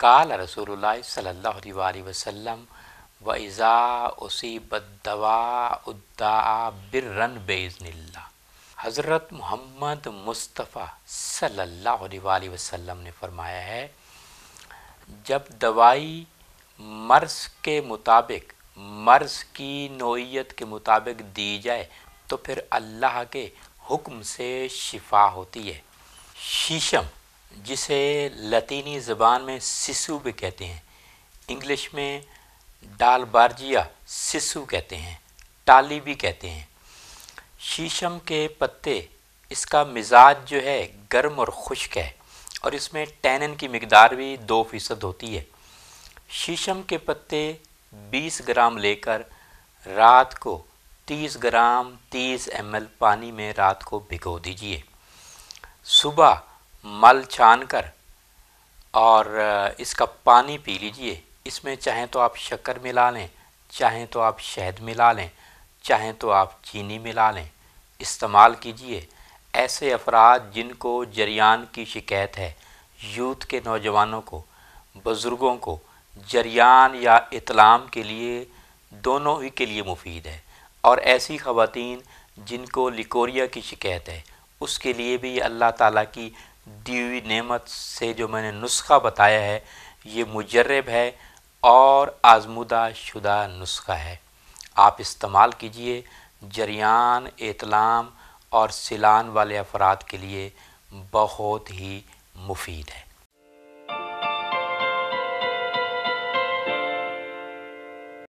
काल रसूलुल्लाह सल्लल्लाहु अलैहि वसल्लम व इज़ा उसीबदवा उद्दा बिरन बेज़निल्ला हज़रत मोहम्मद मुस्तफ़ा सल्लल्लाहु अलैहि वसल्लम ने फरमाया है जब दवाई मर्ज़ के मुताबिक मर्ज़ की नोयत के मुताबिक दी जाए तो फिर अल्लाह के हुक्म से शिफा होती है शीशम जिसे लतीनी ज़बान में सिसु भी कहते हैं इंग्लिश में डाल बारजिया सिसु कहते हैं टाली भी कहते हैं शीशम के पत्ते इसका मिजाज जो है गर्म और खुश्क है और इसमें टैनन की मकदार भी दो फ़ीसद होती है शीशम के पत्ते 20 ग्राम लेकर रात को 30 ग्राम 30 एम पानी में रात को भिगो दीजिए सुबह मल छान कर और इसका पानी पी लीजिए इसमें चाहें तो आप शक्कर मिला लें चाहें तो आप शहद मिला लें चाहें तो आप चीनी मिला लें इस्तेमाल कीजिए ऐसे अफराद जिनको जरियान की शिकायत है यूथ के नौजवानों को बुज़ुर्गों को जरियान या इतलाम के लिए दोनों ही के लिए मुफीद है और ऐसी ख़वातीन जिनको लिकोरिया की शिकायत है उसके लिए भी अल्लाह ताला की दी हुई नमत से जो मैंने नुस्खा बताया है ये मुजरब है और आजमुदा शुदा नुस्खा है आप इस्तेमाल कीजिए जरियान एतलाम और सिलान वाले अफराद के लिए बहुत ही मुफीद है